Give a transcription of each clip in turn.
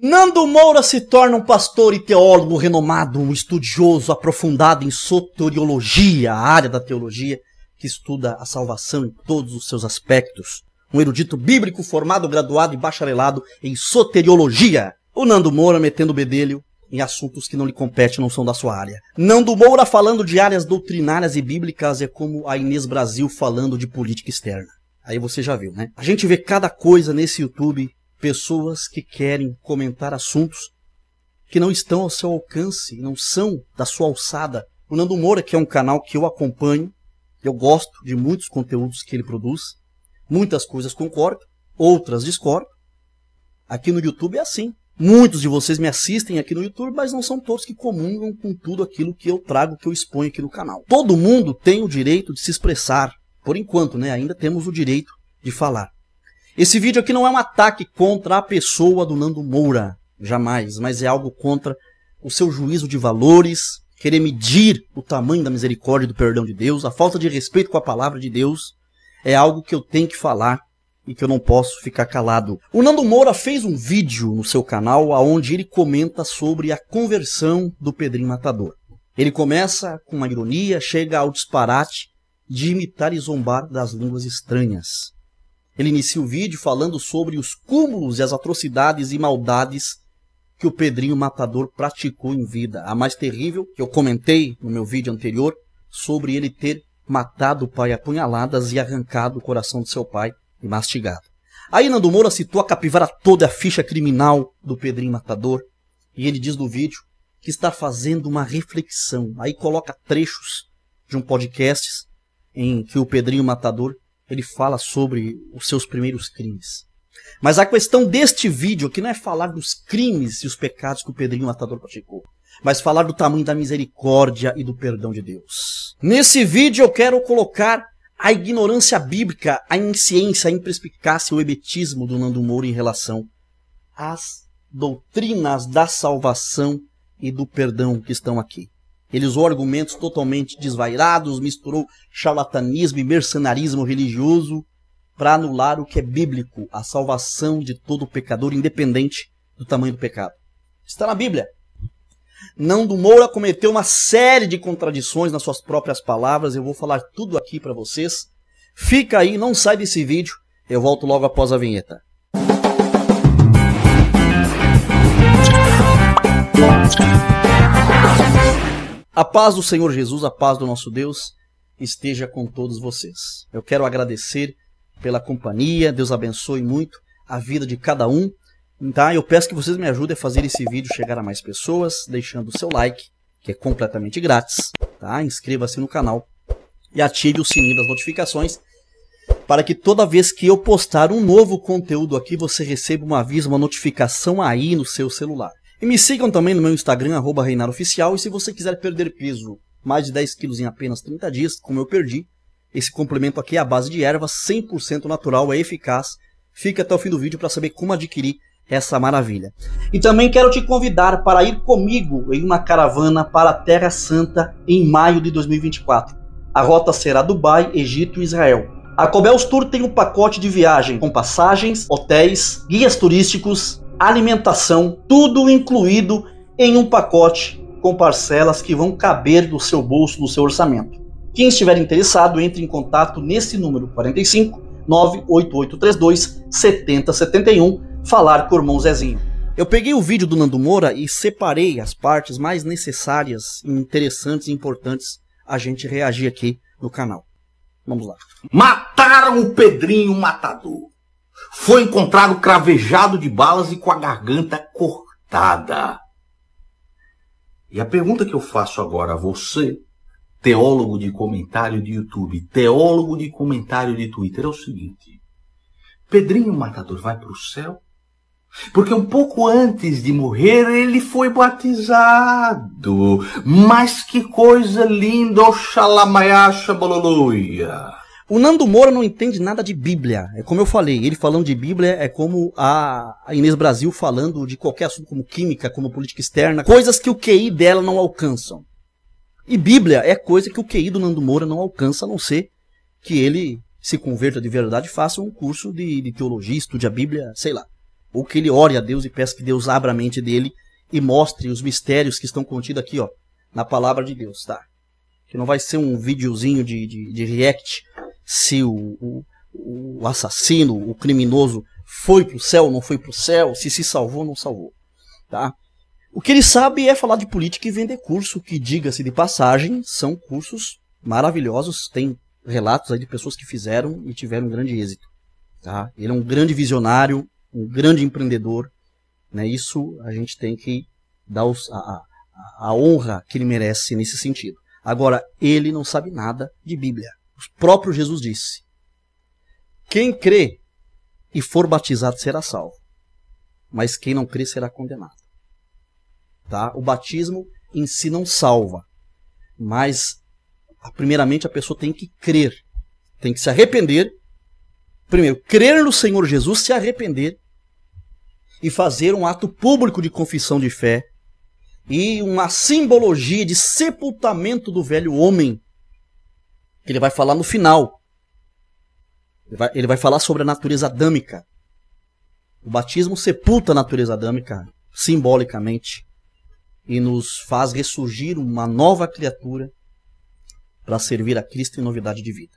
Nando Moura se torna um pastor e teólogo renomado, um estudioso aprofundado em soteriologia, a área da teologia que estuda a salvação em todos os seus aspectos. Um erudito bíblico formado, graduado e bacharelado em soteriologia. O Nando Moura metendo o bedelho em assuntos que não lhe competem, não são da sua área. Nando Moura falando de áreas doutrinárias e bíblicas é como a Inês Brasil falando de política externa. Aí você já viu, né? A gente vê cada coisa nesse YouTube pessoas que querem comentar assuntos que não estão ao seu alcance, não são da sua alçada. O Nando Moura, que é um canal que eu acompanho, eu gosto de muitos conteúdos que ele produz, muitas coisas concordo, outras discordo. Aqui no YouTube é assim. Muitos de vocês me assistem aqui no YouTube, mas não são todos que comungam com tudo aquilo que eu trago, que eu exponho aqui no canal. Todo mundo tem o direito de se expressar. Por enquanto, né, ainda temos o direito de falar. Esse vídeo aqui não é um ataque contra a pessoa do Nando Moura, jamais, mas é algo contra o seu juízo de valores, querer medir o tamanho da misericórdia e do perdão de Deus, a falta de respeito com a palavra de Deus, é algo que eu tenho que falar e que eu não posso ficar calado. O Nando Moura fez um vídeo no seu canal aonde ele comenta sobre a conversão do Pedrinho Matador. Ele começa com uma ironia, chega ao disparate de imitar e zombar das línguas estranhas. Ele inicia o vídeo falando sobre os cúmulos e as atrocidades e maldades que o Pedrinho Matador praticou em vida. A mais terrível, que eu comentei no meu vídeo anterior, sobre ele ter matado o pai a punhaladas e arrancado o coração de seu pai e mastigado. Aí Nando Moura citou a capivara toda a ficha criminal do Pedrinho Matador, e ele diz no vídeo que está fazendo uma reflexão. Aí coloca trechos de um podcast em que o Pedrinho Matador ele fala sobre os seus primeiros crimes. Mas a questão deste vídeo aqui não é falar dos crimes e os pecados que o Pedrinho Matador praticou, mas falar do tamanho da misericórdia e do perdão de Deus. Nesse vídeo eu quero colocar a ignorância bíblica, a insciência, a imperspicácia, o ebetismo do Nando Moura em relação às doutrinas da salvação e do perdão que estão aqui. Ele usou argumentos totalmente desvairados, misturou charlatanismo e mercenarismo religioso para anular o que é bíblico, a salvação de todo pecador, independente do tamanho do pecado. Está na Bíblia. Nando Moura cometeu uma série de contradições nas suas próprias palavras. Eu vou falar tudo aqui para vocês. Fica aí, não sai desse vídeo. Eu volto logo após a vinheta. Música a paz do Senhor Jesus, a paz do nosso Deus, esteja com todos vocês. Eu quero agradecer pela companhia, Deus abençoe muito a vida de cada um. Tá? Eu peço que vocês me ajudem a fazer esse vídeo chegar a mais pessoas, deixando o seu like, que é completamente grátis. Tá? Inscreva-se no canal e ative o sininho das notificações para que toda vez que eu postar um novo conteúdo aqui, você receba um aviso, uma notificação aí no seu celular. E me sigam também no meu Instagram, arroba ReinarOficial, e se você quiser perder peso mais de 10 quilos em apenas 30 dias, como eu perdi, esse complemento aqui é a base de erva, 100% natural, é eficaz. Fica até o fim do vídeo para saber como adquirir essa maravilha. E também quero te convidar para ir comigo em uma caravana para a Terra Santa em maio de 2024. A rota será Dubai, Egito e Israel. A Cobels Tour tem um pacote de viagem com passagens, hotéis, guias turísticos, alimentação, tudo incluído em um pacote com parcelas que vão caber do seu bolso, do seu orçamento. Quem estiver interessado, entre em contato nesse número 45 98832 7071, falar com o irmão Zezinho. Eu peguei o vídeo do Nando Moura e separei as partes mais necessárias, interessantes e importantes a gente reagir aqui no canal. Vamos lá. Mataram o Pedrinho Matador. Foi encontrado cravejado de balas e com a garganta cortada. E a pergunta que eu faço agora a você, teólogo de comentário de YouTube, teólogo de comentário de Twitter, é o seguinte: Pedrinho Matador vai para o céu? Porque um pouco antes de morrer ele foi batizado. Mas que coisa linda, Oxalamayasha Bololuia! O Nando Moura não entende nada de Bíblia. É como eu falei, ele falando de Bíblia é como a Inês Brasil falando de qualquer assunto como química, como política externa, coisas que o QI dela não alcançam. E Bíblia é coisa que o QI do Nando Moura não alcança, a não ser que ele se converta de verdade e faça um curso de, de teologia, estude a Bíblia, sei lá. Ou que ele ore a Deus e peça que Deus abra a mente dele e mostre os mistérios que estão contidos aqui, ó, na palavra de Deus, tá? Que não vai ser um videozinho de, de, de react se o, o, o assassino, o criminoso foi para o céu, não foi para o céu, se se salvou, não salvou, tá? O que ele sabe é falar de política e vender curso, que diga-se de passagem, são cursos maravilhosos, tem relatos aí de pessoas que fizeram e tiveram um grande êxito, tá? Ele é um grande visionário, um grande empreendedor, né? Isso a gente tem que dar os, a, a, a honra que ele merece nesse sentido. Agora, ele não sabe nada de Bíblia o próprio Jesus disse: Quem crê e for batizado será salvo, mas quem não crê será condenado. Tá? O batismo em si não salva, mas primeiramente a pessoa tem que crer, tem que se arrepender. Primeiro, crer no Senhor Jesus, se arrepender e fazer um ato público de confissão de fé e uma simbologia de sepultamento do velho homem que ele vai falar no final. Ele vai, ele vai falar sobre a natureza adâmica. O batismo sepulta a natureza adâmica simbolicamente e nos faz ressurgir uma nova criatura para servir a Cristo em novidade de vida.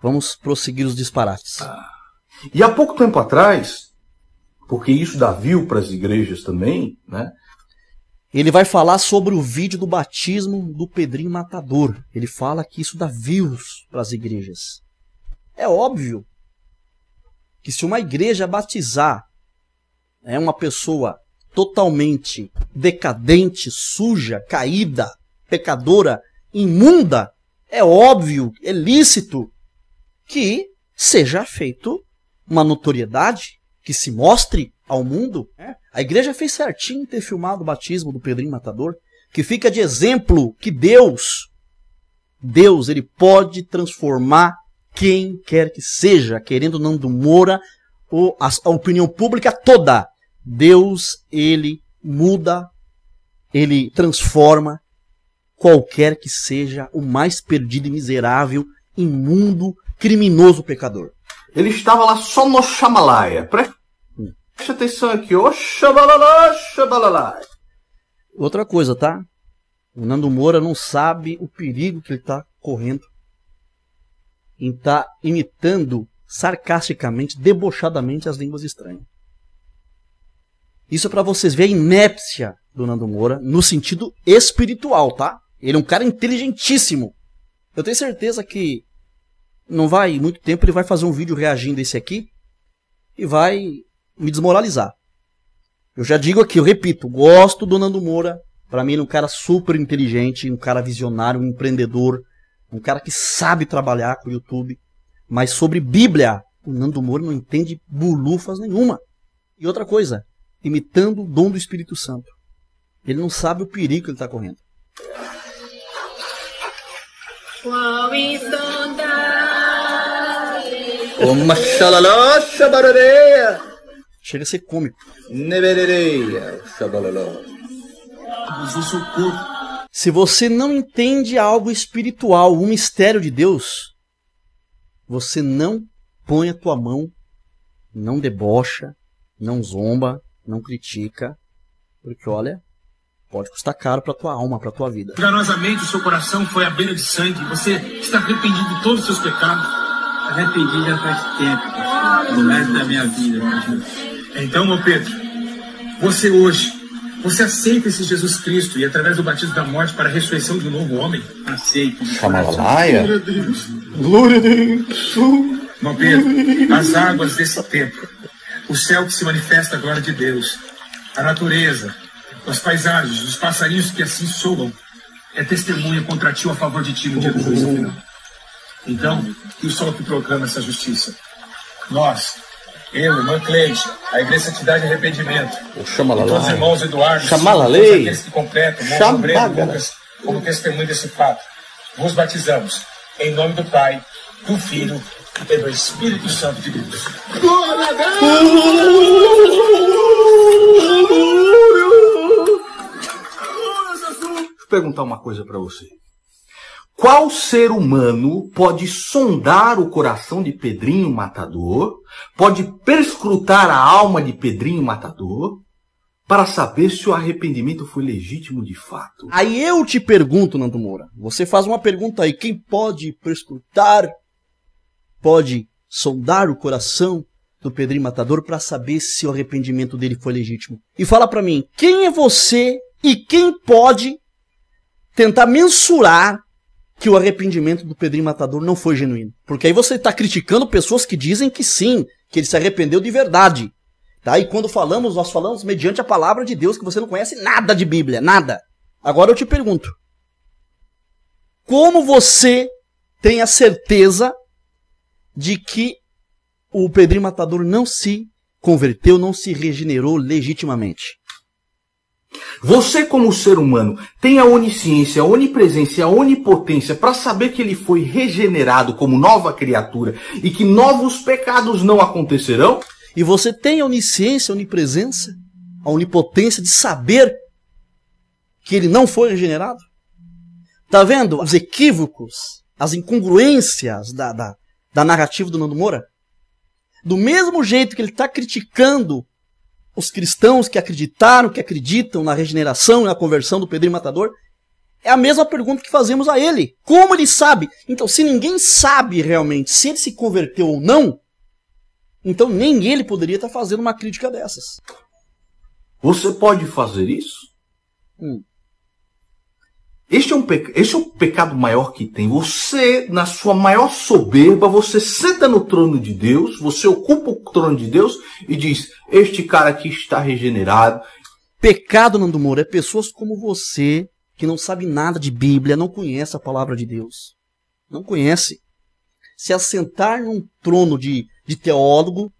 Vamos prosseguir os disparates. Ah. E há pouco tempo atrás, porque isso dá viu para as igrejas também, né? ele vai falar sobre o vídeo do batismo do Pedrinho Matador. Ele fala que isso dá views para as igrejas. É óbvio que se uma igreja batizar é uma pessoa totalmente decadente, suja, caída, pecadora, imunda, é óbvio, é lícito que seja feito uma notoriedade que se mostre ao mundo. Né? A igreja fez certinho ter filmado o batismo do Pedrinho Matador, que fica de exemplo que Deus, Deus, ele pode transformar quem quer que seja, querendo Nando Moura ou a, a opinião pública toda. Deus, ele muda, ele transforma qualquer que seja o mais perdido e miserável, imundo, criminoso pecador. Ele estava lá só no Chamalaia. Presta Preste atenção aqui, oxabalala, oxabalala. Outra coisa, tá? O Nando Moura não sabe o perigo que ele tá correndo em tá imitando sarcasticamente, debochadamente as línguas estranhas. Isso é para vocês verem a inépcia do Nando Moura no sentido espiritual, tá? Ele é um cara inteligentíssimo. Eu tenho certeza que não vai muito tempo ele vai fazer um vídeo reagindo a esse aqui e vai me desmoralizar. Eu já digo aqui, eu repito, gosto do Nando Moura. Para mim, ele é um cara super inteligente, um cara visionário, um empreendedor, um cara que sabe trabalhar com o YouTube. Mas sobre Bíblia, o Nando Moura não entende bulufas nenhuma. E outra coisa, imitando o dom do Espírito Santo. Ele não sabe o perigo que ele está correndo. Uma xalala, baroneia! Chega a ser cômico. Neberereia, é Se você não entende algo espiritual, o mistério de Deus, você não põe a tua mão, não debocha, não zomba, não critica, porque olha, pode custar caro para tua alma, para tua vida. Enganosamente o seu coração foi à beira de sangue, você está arrependido de todos os seus pecados. Arrependido já é faz tempo, pastor. o resto da minha vida, pastor. Então, meu Pedro, você hoje, você aceita esse Jesus Cristo e através do batismo da morte para a ressurreição de um novo homem? Aceito. Chamalaia? Glória a Deus. Glória a Deus. Meu Pedro, as águas desse templo, o céu que se manifesta a glória de Deus, a natureza, as paisagens, os passarinhos que assim soam, é testemunha contra ti ou a favor de ti no dia do juízo final. Então, que o sol que proclama essa justiça. Nós, eu, irmã Cleide, a Igreja Santidade de Arrependimento. Chama lá. Todos os irmãos Eduardo, chama todos aqueles que completam, Monte Breno, Lucas, como testemunho desse fato. Vos batizamos em nome do Pai, do Filho e do Espírito Santo de Deus. Glória a Deus! Deixa eu perguntar uma coisa para você. Qual ser humano pode sondar o coração de Pedrinho Matador, pode perscrutar a alma de Pedrinho Matador, para saber se o arrependimento foi legítimo de fato? Aí eu te pergunto, Nando Moura, você faz uma pergunta aí, quem pode perscrutar, pode sondar o coração do Pedrinho Matador para saber se o arrependimento dele foi legítimo? E fala para mim, quem é você e quem pode tentar mensurar que o arrependimento do Pedrinho Matador não foi genuíno. Porque aí você está criticando pessoas que dizem que sim, que ele se arrependeu de verdade. Tá? E quando falamos, nós falamos mediante a palavra de Deus, que você não conhece nada de Bíblia, nada. Agora eu te pergunto: como você tem a certeza de que o Pedrinho Matador não se converteu, não se regenerou legitimamente? Você, como ser humano, tem a onisciência, a onipresença, a onipotência para saber que ele foi regenerado como nova criatura e que novos pecados não acontecerão? E você tem a onisciência, a onipresença, a onipotência de saber que ele não foi regenerado? Tá vendo os equívocos, as incongruências da, da, da narrativa do Nando Moura? Do mesmo jeito que ele está criticando os cristãos que acreditaram, que acreditam na regeneração e na conversão do Pedrinho Matador, é a mesma pergunta que fazemos a ele. Como ele sabe? Então, se ninguém sabe realmente se ele se converteu ou não, então nem ele poderia estar fazendo uma crítica dessas. Você pode fazer isso? Hum. Este é, um este é o pecado maior que tem. Você, na sua maior soberba, você senta no trono de Deus, você ocupa o trono de Deus e diz: Este cara aqui está regenerado. Pecado, Nando Moura, é pessoas como você, que não sabe nada de Bíblia, não conhece a palavra de Deus. Não conhece. Se assentar num trono de, de teólogo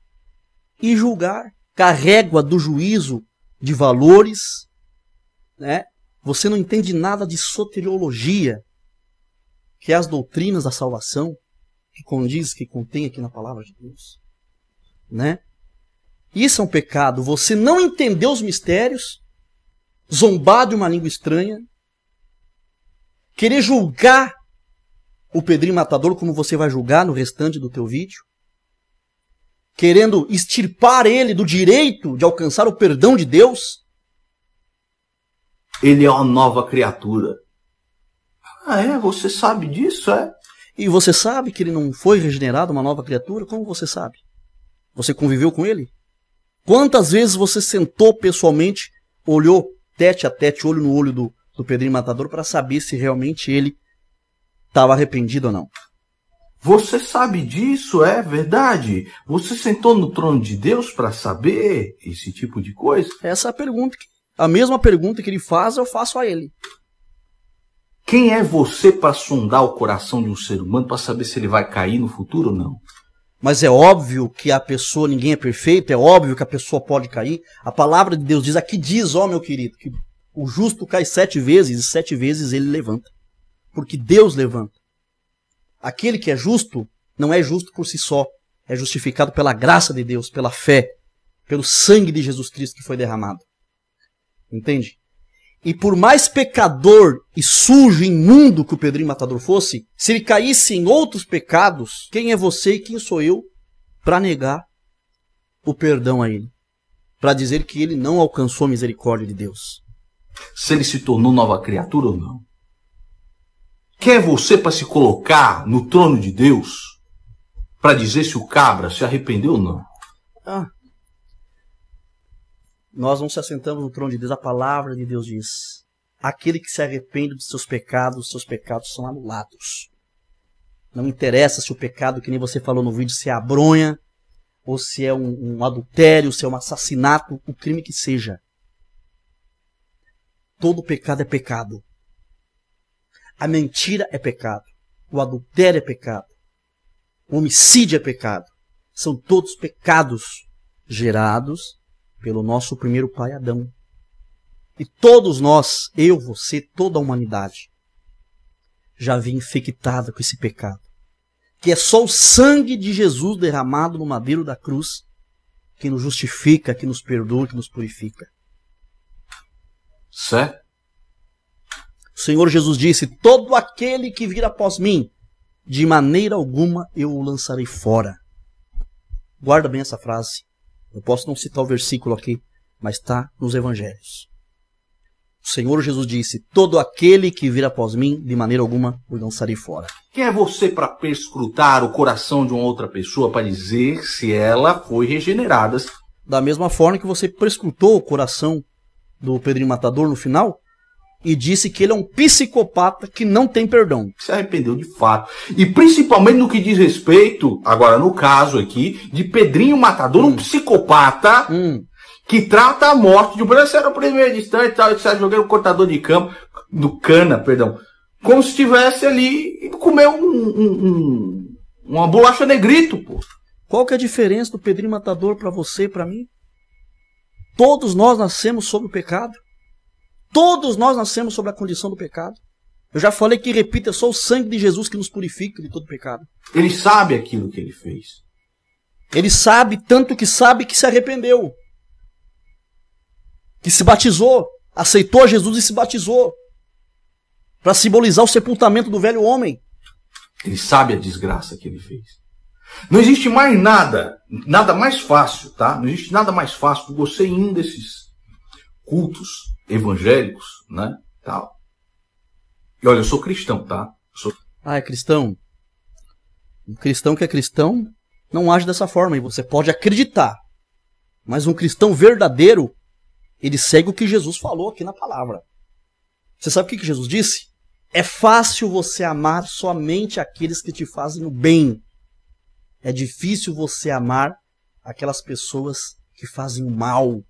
e julgar, carrega do juízo de valores, né? Você não entende nada de soteriologia, que é as doutrinas da salvação, que condiz, que contém aqui na palavra de Deus. Né? Isso é um pecado. Você não entender os mistérios, zombar de uma língua estranha, querer julgar o Pedrinho Matador como você vai julgar no restante do teu vídeo, querendo extirpar ele do direito de alcançar o perdão de Deus, ele é uma nova criatura. Ah, é? Você sabe disso, é? E você sabe que ele não foi regenerado, uma nova criatura? Como você sabe? Você conviveu com ele? Quantas vezes você sentou pessoalmente, olhou tete a tete, olho no olho do, do Pedrinho Matador, para saber se realmente ele estava arrependido ou não? Você sabe disso, é verdade? Você sentou no trono de Deus para saber esse tipo de coisa? Essa é a pergunta que a mesma pergunta que ele faz, eu faço a ele. Quem é você para sondar o coração de um ser humano para saber se ele vai cair no futuro ou não? Mas é óbvio que a pessoa, ninguém é perfeito, é óbvio que a pessoa pode cair. A palavra de Deus diz, aqui diz, ó meu querido, que o justo cai sete vezes e sete vezes ele levanta. Porque Deus levanta. Aquele que é justo não é justo por si só, é justificado pela graça de Deus, pela fé, pelo sangue de Jesus Cristo que foi derramado. Entende? E por mais pecador e sujo, imundo que o Pedrinho Matador fosse, se ele caísse em outros pecados, quem é você e quem sou eu para negar o perdão a ele? Para dizer que ele não alcançou a misericórdia de Deus? Se ele se tornou nova criatura ou não? Quem é você para se colocar no trono de Deus para dizer se o cabra se arrependeu ou não? Ah, nós não se assentamos no trono de Deus. A palavra de Deus diz: aquele que se arrepende dos seus pecados, seus pecados são anulados. Não interessa se o pecado, que nem você falou no vídeo, se é abronha, ou se é um, um adultério, se é um assassinato, o crime que seja. Todo pecado é pecado. A mentira é pecado. O adultério é pecado. O homicídio é pecado. São todos pecados gerados pelo nosso primeiro pai Adão. E todos nós, eu, você, toda a humanidade, já havia infectada com esse pecado. Que é só o sangue de Jesus derramado no madeiro da cruz que nos justifica, que nos perdoa, que nos purifica. Certo? O Senhor Jesus disse: Todo aquele que vir após mim, de maneira alguma eu o lançarei fora. Guarda bem essa frase. Eu posso não citar o versículo aqui, mas está nos evangelhos. O Senhor Jesus disse: Todo aquele que vir após mim, de maneira alguma o lançarei fora. Quem é você para perscrutar o coração de uma outra pessoa para dizer se ela foi regenerada? Da mesma forma que você perscrutou o coração do Pedrinho Matador no final, e disse que ele é um psicopata que não tem perdão. Se arrependeu de fato. E principalmente no que diz respeito, agora no caso aqui, de Pedrinho Matador, hum. um psicopata. Hum. Que trata a morte de um brasileiro primeiro distante e tal, etc. Joguei um cortador de campo, do cana, perdão. Como se estivesse ali e comeu um, um, um, uma bolacha negrito, pô. Qual que é a diferença do Pedrinho Matador para você e para mim? Todos nós nascemos sob o pecado. Todos nós nascemos sobre a condição do pecado. Eu já falei que, repita, é só o sangue de Jesus que nos purifica de todo pecado. Ele sabe aquilo que ele fez. Ele sabe, tanto que sabe que se arrependeu. Que se batizou. Aceitou Jesus e se batizou. Para simbolizar o sepultamento do velho homem. Ele sabe a desgraça que ele fez. Não existe mais nada, nada mais fácil, tá? Não existe nada mais fácil do que você ir em um desses cultos evangélicos, né? Tal. E olha, eu sou cristão, tá? Eu sou... Ah, é cristão? Um cristão que é cristão não age dessa forma, e você pode acreditar. Mas um cristão verdadeiro, ele segue o que Jesus falou aqui na palavra. Você sabe o que, que Jesus disse? É fácil você amar somente aqueles que te fazem o bem. É difícil você amar aquelas pessoas que fazem o mal.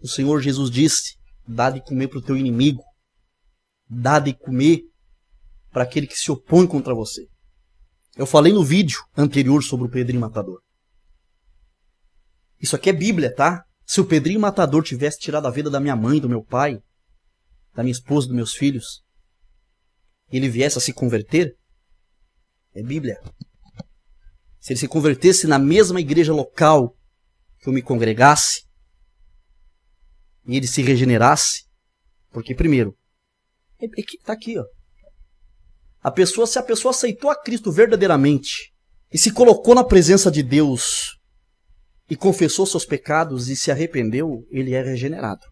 O Senhor Jesus disse: Dá de comer para o teu inimigo. Dá de comer para aquele que se opõe contra você. Eu falei no vídeo anterior sobre o Pedrinho Matador. Isso aqui é Bíblia, tá? Se o Pedrinho Matador tivesse tirado a vida da minha mãe, do meu pai, da minha esposa, dos meus filhos, e ele viesse a se converter, é Bíblia. Se ele se convertesse na mesma igreja local que eu me congregasse, e ele se regenerasse, porque primeiro, é, é está aqui, ó. A pessoa, se a pessoa aceitou a Cristo verdadeiramente e se colocou na presença de Deus e confessou seus pecados e se arrependeu, ele é regenerado.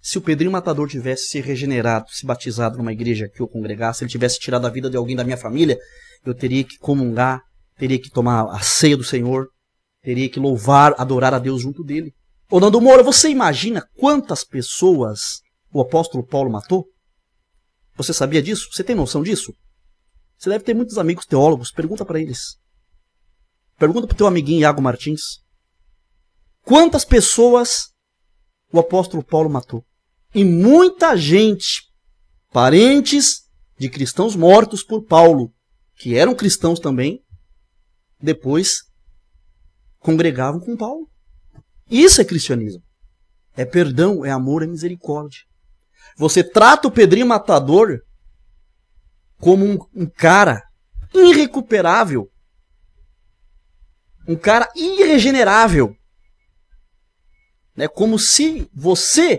Se o Pedrinho Matador tivesse se regenerado, se batizado numa igreja que eu congregasse, ele tivesse tirado a vida de alguém da minha família, eu teria que comungar, teria que tomar a ceia do Senhor, teria que louvar, adorar a Deus junto dele. Ô Nando Moura, você imagina quantas pessoas o apóstolo Paulo matou? Você sabia disso? Você tem noção disso? Você deve ter muitos amigos teólogos, pergunta para eles. Pergunta pro teu amiguinho Iago Martins. Quantas pessoas o apóstolo Paulo matou? E muita gente, parentes de cristãos mortos por Paulo, que eram cristãos também, depois congregavam com Paulo. Isso é cristianismo. É perdão, é amor, é misericórdia. Você trata o Pedrinho Matador como um, um cara irrecuperável. Um cara irregenerável. Né? Como se você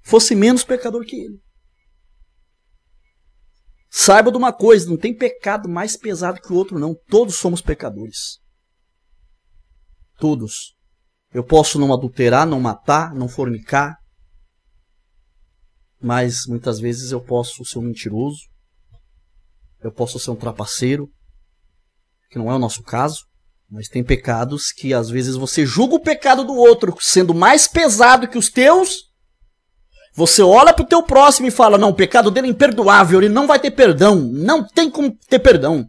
fosse menos pecador que ele. Saiba de uma coisa: não tem pecado mais pesado que o outro, não. Todos somos pecadores. Todos. Eu posso não adulterar, não matar, não fornicar, mas muitas vezes eu posso ser um mentiroso, eu posso ser um trapaceiro, que não é o nosso caso, mas tem pecados que às vezes você julga o pecado do outro sendo mais pesado que os teus. Você olha pro teu próximo e fala: "Não, o pecado dele é imperdoável, ele não vai ter perdão, não tem como ter perdão".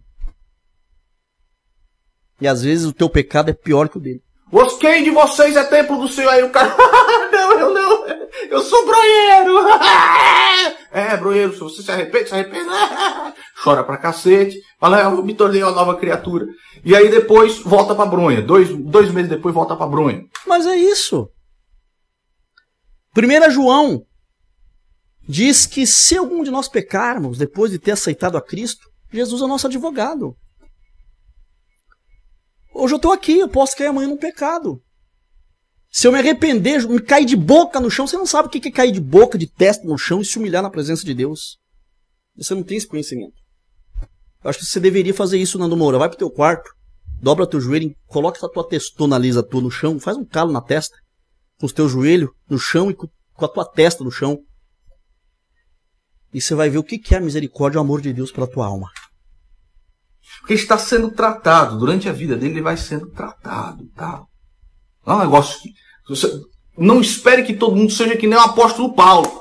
E às vezes o teu pecado é pior que o dele. Gostei de vocês, é templo do Senhor. Aí o cara, não, eu não, eu sou broeiro. é, broeiro, se você se arrepende, se arrepende. Chora pra cacete. Fala, ah, eu me tornei uma nova criatura. E aí depois volta pra bronha. Dois, dois meses depois volta pra bronha. Mas é isso. 1 João diz que se algum de nós pecarmos depois de ter aceitado a Cristo, Jesus é o nosso advogado. Hoje eu estou aqui, eu posso cair amanhã num pecado. Se eu me arrepender, me cair de boca no chão, você não sabe o que é cair de boca, de testa no chão e se humilhar na presença de Deus. Você não tem esse conhecimento. Eu acho que você deveria fazer isso, Nando Moura. Vai pro teu quarto, dobra teu joelho, coloca a tua testona lisa tua no chão, faz um calo na testa, com os teus joelhos no chão e com a tua testa no chão. E você vai ver o que é a misericórdia e o amor de Deus para tua alma. Porque está sendo tratado. Durante a vida dele, ele vai sendo tratado. Tá? Não é um negócio que. Você, não espere que todo mundo seja que nem o apóstolo Paulo.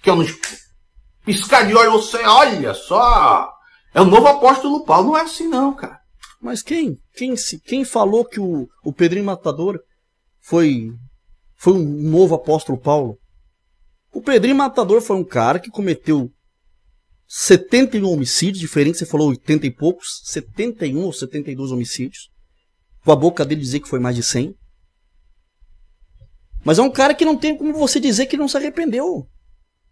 Que é um piscar de olho você, olha só! É o novo apóstolo Paulo. Não é assim, não, cara. Mas quem? Quem, se, quem falou que o, o Pedrinho Matador foi, foi um novo apóstolo Paulo? O Pedrinho Matador foi um cara que cometeu 71 homicídios, diferente, você falou 80 e poucos, 71 ou 72 homicídios. Com a boca dele dizer que foi mais de 100. Mas é um cara que não tem como você dizer que não se arrependeu.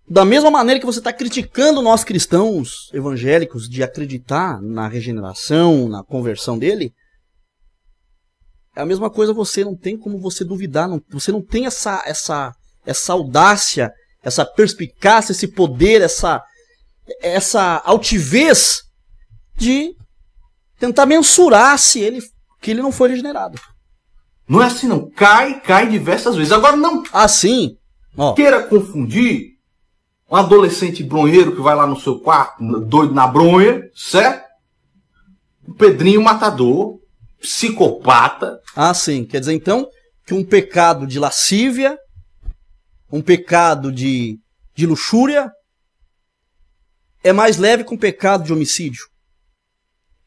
Da mesma maneira que você está criticando nós cristãos evangélicos de acreditar na regeneração, na conversão dele, é a mesma coisa você não tem como você duvidar, não, você não tem essa essa essa audácia, essa perspicácia, esse poder, essa essa altivez de tentar mensurar se ele que ele não foi regenerado. Não é assim não, cai, cai diversas vezes. Agora não assim, ó. Queira confundir um adolescente bronheiro que vai lá no seu quarto, doido na bronha, certo? O Pedrinho matador, psicopata. Ah, sim, quer dizer então que um pecado de lascívia, um pecado de, de luxúria, é mais leve que um pecado de homicídio.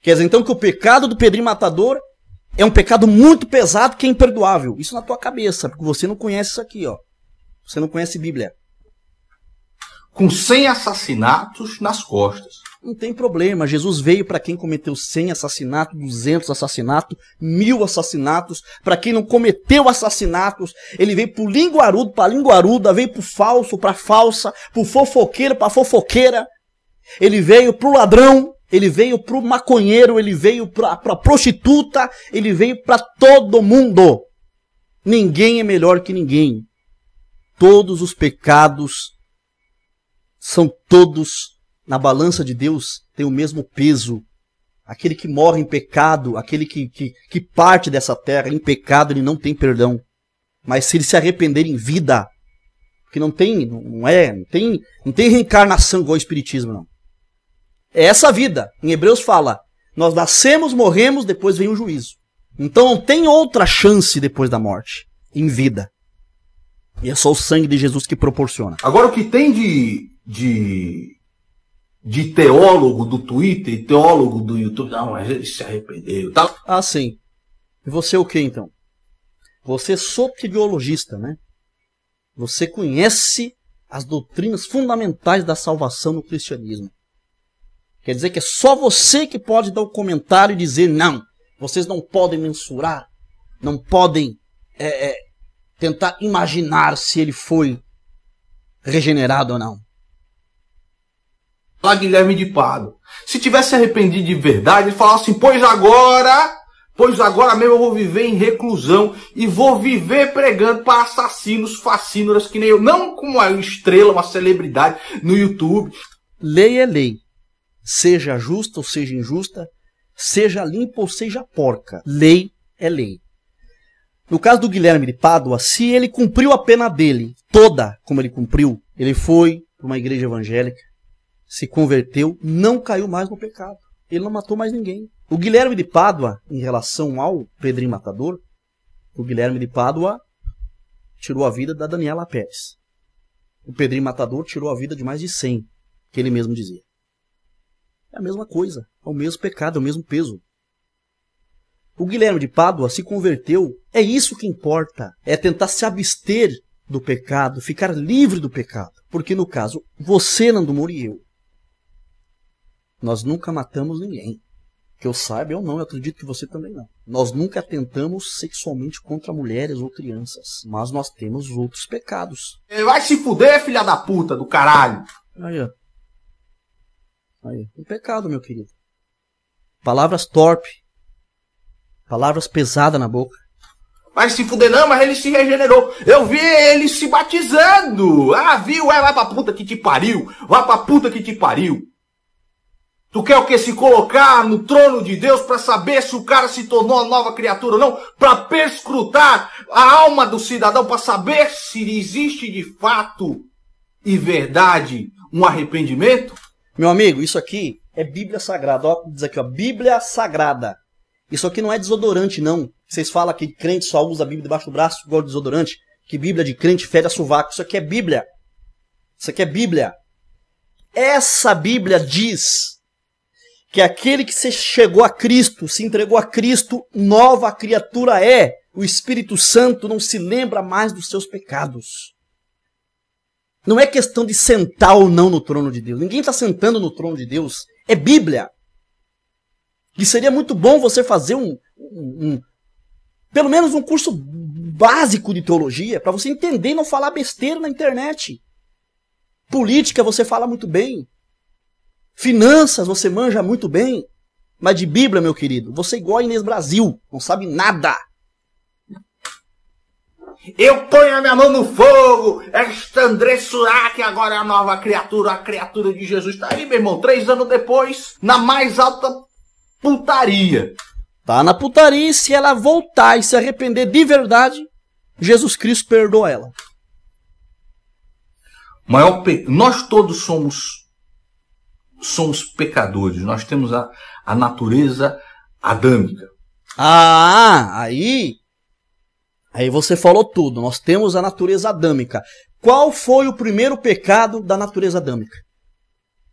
Quer dizer, então, que o pecado do Pedrinho Matador é um pecado muito pesado que é imperdoável. Isso na tua cabeça, porque você não conhece isso aqui, ó. Você não conhece Bíblia. Com 100 assassinatos nas costas. Não tem problema. Jesus veio para quem cometeu 100 assassinatos, 200 assassinatos, mil assassinatos. Para quem não cometeu assassinatos, ele veio pro linguarudo, pra linguaruda, veio pro falso, pra falsa, pro fofoqueiro, pra fofoqueira. Ele veio pro ladrão, ele veio pro maconheiro, ele veio pra, pra prostituta, ele veio pra todo mundo. Ninguém é melhor que ninguém. Todos os pecados são todos na balança de Deus têm o mesmo peso. Aquele que morre em pecado, aquele que, que, que parte dessa terra em pecado, ele não tem perdão. Mas se ele se arrepender em vida, porque não tem, não é, não tem, não tem reencarnação igual ao espiritismo não. É essa vida. Em Hebreus fala: nós nascemos, morremos, depois vem o juízo. Então não tem outra chance depois da morte, em vida. E é só o sangue de Jesus que proporciona. Agora, o que tem de, de, de teólogo do Twitter e teólogo do YouTube? Não, mas é ele se arrependeu. Tá? Ah, sim. E você o que então? Você é soteriologista, né? Você conhece as doutrinas fundamentais da salvação no cristianismo. Quer dizer que é só você que pode dar o um comentário e dizer não. Vocês não podem mensurar, não podem é, é, tentar imaginar se ele foi regenerado ou não. Lá Guilherme de Pado. Se tivesse arrependido de verdade, ele falasse assim, pois agora, pois agora mesmo eu vou viver em reclusão e vou viver pregando para assassinos, fascínoras que nem eu, não como uma estrela, uma celebridade no YouTube. Lei é lei seja justa ou seja injusta, seja limpa ou seja porca. Lei é lei. No caso do Guilherme de Pádua, se ele cumpriu a pena dele, toda como ele cumpriu, ele foi para uma igreja evangélica, se converteu, não caiu mais no pecado. Ele não matou mais ninguém. O Guilherme de Pádua, em relação ao Pedrinho Matador, o Guilherme de Pádua tirou a vida da Daniela Pérez. O Pedrinho Matador tirou a vida de mais de 100, que ele mesmo dizia. É a mesma coisa, é o mesmo pecado, é o mesmo peso. O Guilherme de Pádua se converteu, é isso que importa, é tentar se abster do pecado, ficar livre do pecado. Porque no caso, você, Nando Moura e eu, nós nunca matamos ninguém. Que eu saiba, eu não, eu acredito que você também não. Nós nunca tentamos sexualmente contra mulheres ou crianças, mas nós temos outros pecados. Vai se fuder, filha da puta do caralho! Aí, ó. Aí, um pecado, meu querido. Palavras torpe. Palavras pesadas na boca. Mas se fuder não, mas ele se regenerou. Eu vi ele se batizando. Ah, viu? É, vai pra puta que te pariu. Vai pra puta que te pariu. Tu quer o que? Se colocar no trono de Deus para saber se o cara se tornou uma nova criatura ou não? Para perscrutar a alma do cidadão, para saber se existe de fato e verdade um arrependimento? Meu amigo, isso aqui é Bíblia Sagrada. Ó, diz aqui, ó, Bíblia Sagrada. Isso aqui não é desodorante, não. Vocês falam que crente só usa a Bíblia debaixo do braço igual desodorante, que Bíblia de crente fede a sovaco. Isso aqui é Bíblia. Isso aqui é Bíblia. Essa Bíblia diz que aquele que se chegou a Cristo, se entregou a Cristo, nova criatura é. O Espírito Santo não se lembra mais dos seus pecados. Não é questão de sentar ou não no trono de Deus. Ninguém está sentando no trono de Deus. É Bíblia. E seria muito bom você fazer um, um, um pelo menos um curso básico de teologia para você entender e não falar besteira na internet. Política você fala muito bem. Finanças você manja muito bem. Mas de Bíblia, meu querido, você é igual a Inês Brasil, não sabe nada. Eu ponho a minha mão no fogo! Esta André Surak agora é a nova criatura, a criatura de Jesus. Tá aí, meu irmão, três anos depois, na mais alta putaria. Tá na putaria e se ela voltar e se arrepender de verdade, Jesus Cristo perdoa ela. Maior pe... Nós todos somos somos pecadores, nós temos a, a natureza adâmica. Ah, aí Aí você falou tudo. Nós temos a natureza adâmica. Qual foi o primeiro pecado da natureza adâmica?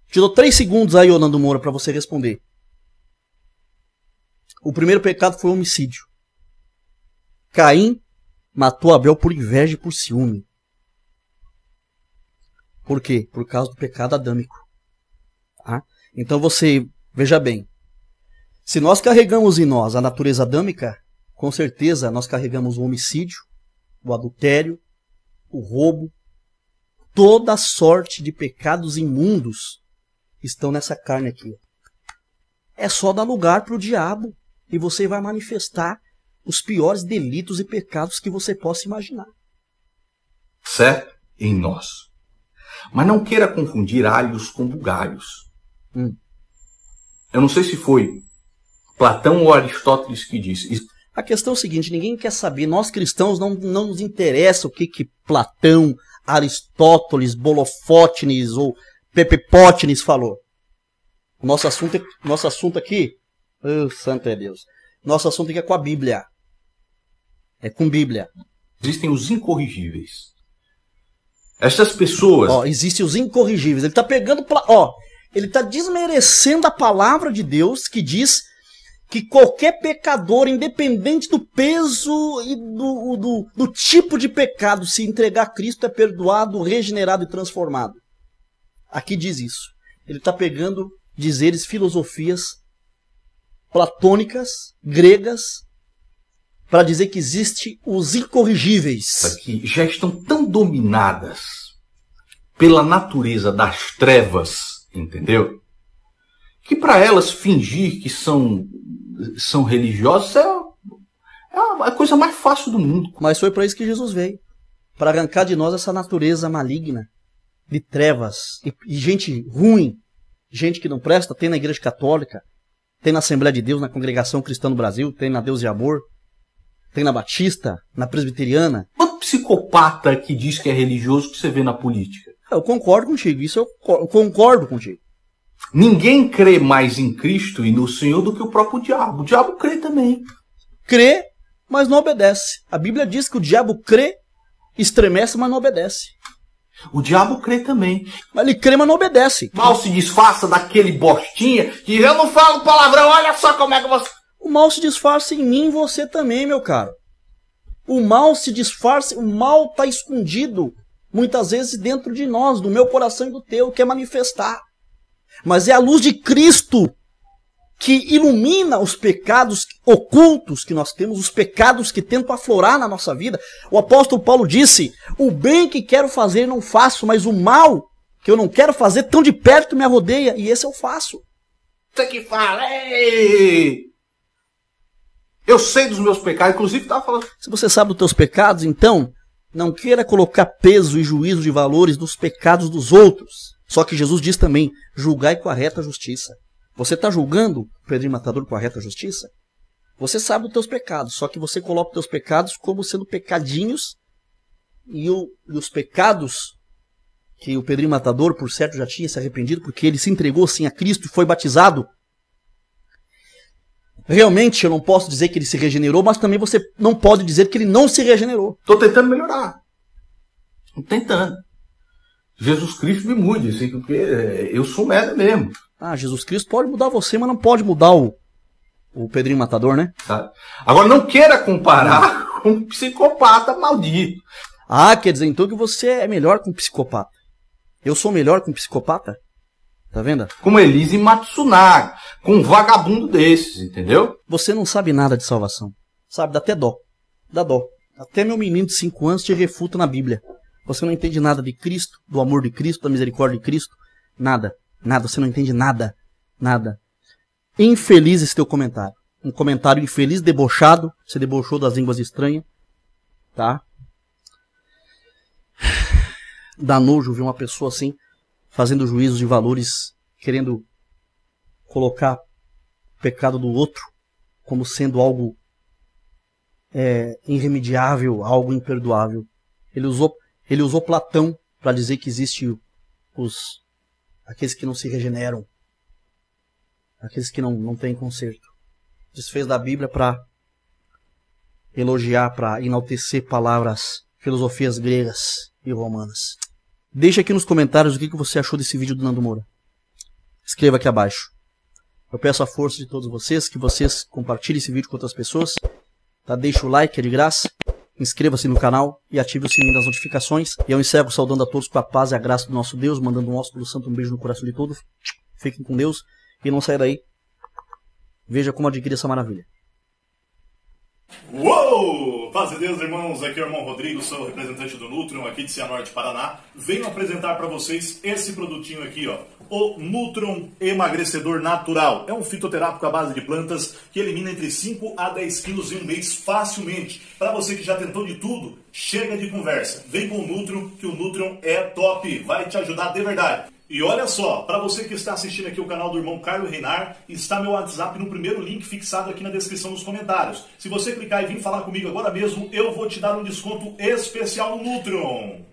Te dou três segundos aí, Orlando Moura, para você responder. O primeiro pecado foi homicídio. Caim matou Abel por inveja e por ciúme. Por quê? Por causa do pecado adâmico. Tá? Então você, veja bem, se nós carregamos em nós a natureza adâmica, com certeza nós carregamos o homicídio, o adultério, o roubo, toda sorte de pecados imundos estão nessa carne aqui. É só dar lugar para o diabo e você vai manifestar os piores delitos e pecados que você possa imaginar. Certo? Em nós. Mas não queira confundir alhos com bugalhos. Hum. Eu não sei se foi Platão ou Aristóteles que disse. A questão é a seguinte: ninguém quer saber, nós cristãos não, não nos interessa o que, que Platão, Aristóteles, Bolofótines ou Pepepótines falou. Nosso assunto, é, nosso assunto aqui, oh, santo é Deus, nosso assunto aqui é com a Bíblia. É com Bíblia. Existem os incorrigíveis. Estas pessoas. existem os incorrigíveis. Ele está pegando. Ó, ele está desmerecendo a palavra de Deus que diz que qualquer pecador, independente do peso e do, do, do, tipo de pecado, se entregar a Cristo é perdoado, regenerado e transformado. Aqui diz isso. Ele está pegando dizeres, filosofias platônicas, gregas, para dizer que existem os incorrigíveis. Que já estão tão dominadas pela natureza das trevas, entendeu? que para elas fingir que são, são religiosas é, é a coisa mais fácil do mundo. Mas foi para isso que Jesus veio para arrancar de nós essa natureza maligna de trevas e, e gente ruim, gente que não presta. Tem na Igreja Católica, tem na Assembleia de Deus, na Congregação Cristã no Brasil, tem na Deus e Amor, tem na Batista, na Presbiteriana. Quanto psicopata que diz que é religioso que você vê na política? Eu concordo contigo, isso eu concordo contigo. Ninguém crê mais em Cristo e no Senhor do que o próprio diabo. O diabo crê também. Crê, mas não obedece. A Bíblia diz que o diabo crê, estremece, mas não obedece. O diabo crê também. Mas ele crê, mas não obedece. Mal se disfarça daquele bostinha que eu não falo palavrão, olha só como é que você. O mal se disfarça em mim e você também, meu caro. O mal se disfarça, o mal está escondido, muitas vezes dentro de nós, do meu coração e do teu, quer é manifestar mas é a luz de Cristo que ilumina os pecados ocultos que nós temos, os pecados que tentam aflorar na nossa vida. O apóstolo Paulo disse: O bem que quero fazer não faço, mas o mal que eu não quero fazer tão de perto me rodeia e esse eu faço. Você que fala, Eu sei dos meus pecados, inclusive estava falando. Se você sabe dos teus pecados, então não queira colocar peso e juízo de valores nos pecados dos outros. Só que Jesus diz também: julgai com a reta justiça. Você está julgando, Pedrinho Matador, com a reta justiça? Você sabe os teus pecados, só que você coloca os teus pecados como sendo pecadinhos e, o, e os pecados que o Pedrinho Matador, por certo, já tinha se arrependido porque ele se entregou sim a Cristo e foi batizado. Realmente, eu não posso dizer que ele se regenerou, mas também você não pode dizer que ele não se regenerou. Estou tentando melhorar. Estou tentando. Jesus Cristo me mude, assim, porque é, eu sou merda mesmo. Ah, Jesus Cristo pode mudar você, mas não pode mudar o, o Pedrinho Matador, né? Sabe? Tá? Agora, não queira comparar com um psicopata maldito. Ah, quer dizer então que você é melhor com um psicopata. Eu sou melhor com um psicopata? Tá vendo? Com Elise Matsunaga, com um vagabundo desses, entendeu? Você não sabe nada de salvação. Sabe, dá até dó. Dá dó. Até meu menino de 5 anos te refuta na Bíblia. Você não entende nada de Cristo, do amor de Cristo, da misericórdia de Cristo. Nada. Nada. Você não entende nada. Nada. Infeliz esse teu comentário. Um comentário infeliz, debochado. Você debochou das línguas estranhas. Tá? Dá nojo ver uma pessoa assim, fazendo juízos de valores, querendo colocar o pecado do outro como sendo algo é, irremediável, algo imperdoável. Ele usou ele usou Platão para dizer que existe os aqueles que não se regeneram, aqueles que não, não têm conserto. Desfez da Bíblia para elogiar, para enaltecer palavras, filosofias gregas e romanas. Deixe aqui nos comentários o que, que você achou desse vídeo do Nando Moura. Escreva aqui abaixo. Eu peço a força de todos vocês, que vocês compartilhem esse vídeo com outras pessoas. Tá? Deixa o like, é de graça inscreva-se no canal e ative o sininho das notificações. E eu encerro saudando a todos com a paz e a graça do nosso Deus, mandando um ósculo santo, um beijo no coração de todos. Fiquem com Deus e não saia daí. Veja como adquirir essa maravilha. Uou! Paz e Deus, irmãos. Aqui é o irmão Rodrigo, sou representante do Nutron aqui de Cianorte, Paraná. Venho apresentar para vocês esse produtinho aqui, ó. O Nutron Emagrecedor Natural. É um fitoterápico à base de plantas que elimina entre 5 a 10 quilos em um mês facilmente. Para você que já tentou de tudo, chega de conversa. Vem com o Nutron, que o Nutron é top. Vai te ajudar de verdade. E olha só, para você que está assistindo aqui o canal do irmão Carlos Reinar, está meu WhatsApp no primeiro link fixado aqui na descrição nos comentários. Se você clicar e vir falar comigo agora mesmo, eu vou te dar um desconto especial no Nutrion.